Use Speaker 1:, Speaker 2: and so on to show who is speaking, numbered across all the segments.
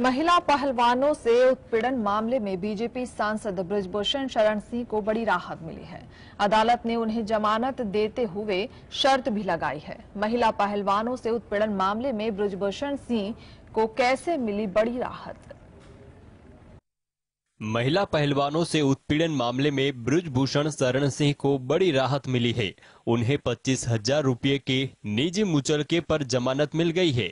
Speaker 1: महिला पहलवानों से उत्पीड़न मामले में बीजेपी सांसद ब्रजभूषण शरण सिंह को बड़ी राहत मिली है अदालत ने उन्हें जमानत देते हुए शर्त भी लगाई है महिला पहलवानों से उत्पीड़न मामले में ब्रजभूषण सिंह को कैसे मिली बड़ी राहत
Speaker 2: महिला पहलवानों से उत्पीड़न मामले में ब्रजभूषण शरण सिंह को बड़ी राहत मिली है उन्हें पच्चीस हजार रूपए के निजी मुचलके पर जमानत मिल गई है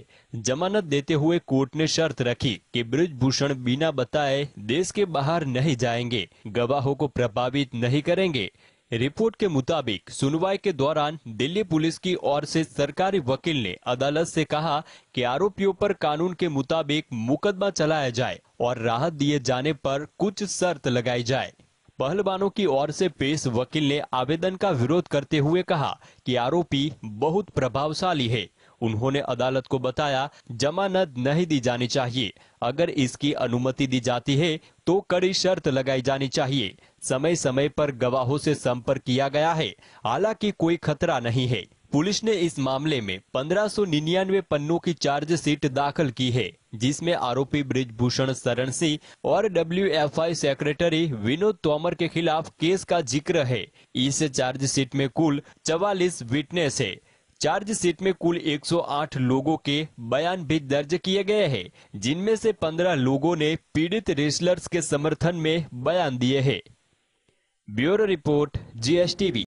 Speaker 2: जमानत देते हुए कोर्ट ने शर्त रखी कि ब्रजभूषण बिना बताए देश के बाहर नहीं जाएंगे गवाहों को प्रभावित नहीं करेंगे रिपोर्ट के मुताबिक सुनवाई के दौरान दिल्ली पुलिस की ओर से सरकारी वकील ने अदालत से कहा कि आरोपियों पर कानून के मुताबिक मुकदमा चलाया जाए और राहत दिए जाने पर कुछ शर्त लगाई जाए पहलवानों की ओर से पेश वकील ने आवेदन का विरोध करते हुए कहा कि आरोपी बहुत प्रभावशाली है उन्होंने अदालत को बताया जमानत नहीं दी जानी चाहिए अगर इसकी अनुमति दी जाती है तो कड़ी शर्त लगाई जानी चाहिए समय समय पर गवाहों से संपर्क किया गया है हालांकि कोई खतरा नहीं है पुलिस ने इस मामले में पंद्रह पन्नों की चार्जशीट दाखिल की है जिसमें आरोपी ब्रिजभूषण शरण सिंह और डब्ल्यूएफआई सेक्रेटरी विनोद तोमर के खिलाफ केस का जिक्र है इस चार्जशीट में कुल 44 विटनेस है चार्जशीट में कुल 108 लोगों के बयान भी दर्ज किए गए हैं जिनमें से 15 लोगों ने पीड़ित रेसलर्स के समर्थन में बयान दिए हैं ब्यूरो रिपोर्ट जीएसटीवी